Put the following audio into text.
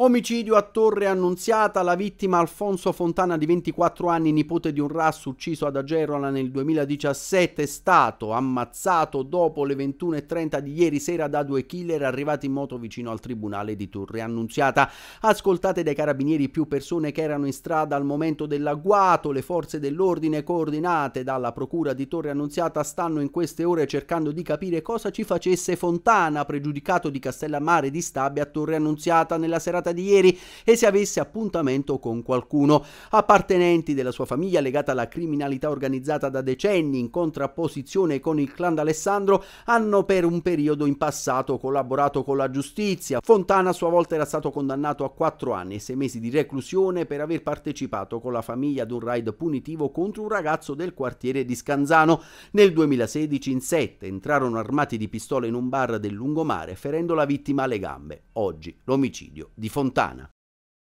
Omicidio a Torre Annunziata, la vittima Alfonso Fontana di 24 anni, nipote di un RAS ucciso ad Agerola nel 2017, è stato ammazzato dopo le 21.30 di ieri sera da due killer arrivati in moto vicino al tribunale di Torre Annunziata. Ascoltate dai carabinieri più persone che erano in strada al momento dell'agguato, le forze dell'ordine coordinate dalla procura di Torre Annunziata stanno in queste ore cercando di capire cosa ci facesse Fontana, pregiudicato di Castellammare di Stabia a Torre Annunziata nella serata giornata di ieri e se avesse appuntamento con qualcuno. Appartenenti della sua famiglia legata alla criminalità organizzata da decenni in contrapposizione con il clan d'Alessandro hanno per un periodo in passato collaborato con la giustizia. Fontana a sua volta era stato condannato a 4 anni e 6 mesi di reclusione per aver partecipato con la famiglia ad un raid punitivo contro un ragazzo del quartiere di Scanzano. Nel 2016 in 7 entrarono armati di pistola in un bar del lungomare ferendo la vittima alle gambe. Oggi l'omicidio di Fontana. Fontana.